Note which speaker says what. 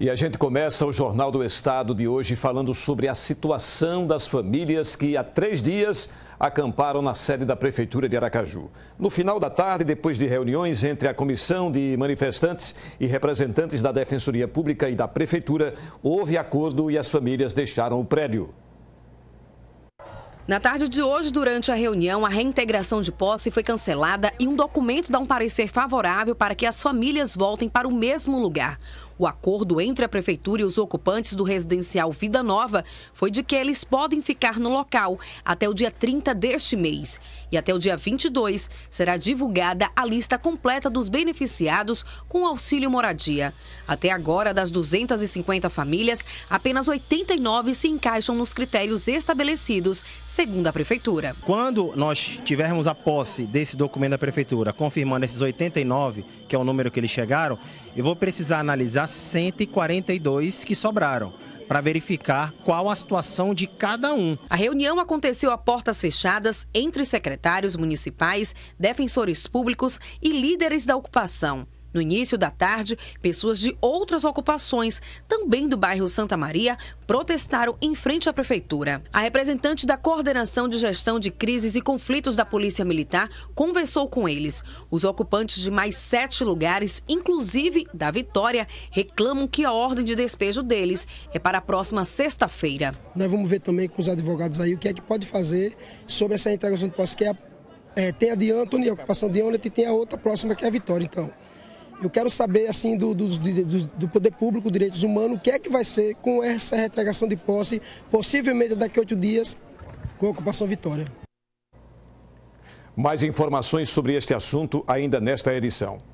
Speaker 1: E a gente começa o Jornal do Estado de hoje falando sobre a situação das famílias que há três dias acamparam na sede da Prefeitura de Aracaju. No final da tarde, depois de reuniões entre a Comissão de Manifestantes e representantes da Defensoria Pública e da Prefeitura, houve acordo e as famílias deixaram o prédio.
Speaker 2: Na tarde de hoje, durante a reunião, a reintegração de posse foi cancelada e um documento dá um parecer favorável para que as famílias voltem para o mesmo lugar. O acordo entre a prefeitura e os ocupantes do residencial Vida Nova foi de que eles podem ficar no local até o dia 30 deste mês. E até o dia 22 será divulgada a lista completa dos beneficiados com auxílio moradia. Até agora, das 250 famílias, apenas 89 se encaixam nos critérios estabelecidos, segundo a prefeitura.
Speaker 3: Quando nós tivermos a posse desse documento da prefeitura, confirmando esses 89, que é o número que eles chegaram, eu vou precisar analisar
Speaker 2: 142 que sobraram para verificar qual a situação de cada um. A reunião aconteceu a portas fechadas entre secretários municipais, defensores públicos e líderes da ocupação. No início da tarde, pessoas de outras ocupações, também do bairro Santa Maria, protestaram em frente à prefeitura. A representante da Coordenação de Gestão de Crises e Conflitos da Polícia Militar conversou com eles. Os ocupantes de mais sete lugares, inclusive da Vitória, reclamam que a ordem de despejo deles é para a próxima sexta-feira.
Speaker 4: Nós vamos ver também com os advogados aí o que é que pode fazer sobre essa entrega de posse, que é, é, tem a de Antônio, a ocupação de Onet, e tem a outra próxima que é a Vitória, então. Eu quero saber, assim, do, do, do, do poder público, direitos humanos, o que é que vai ser com essa retragação de posse, possivelmente daqui a oito dias, com a ocupação Vitória.
Speaker 1: Mais informações sobre este assunto ainda nesta edição.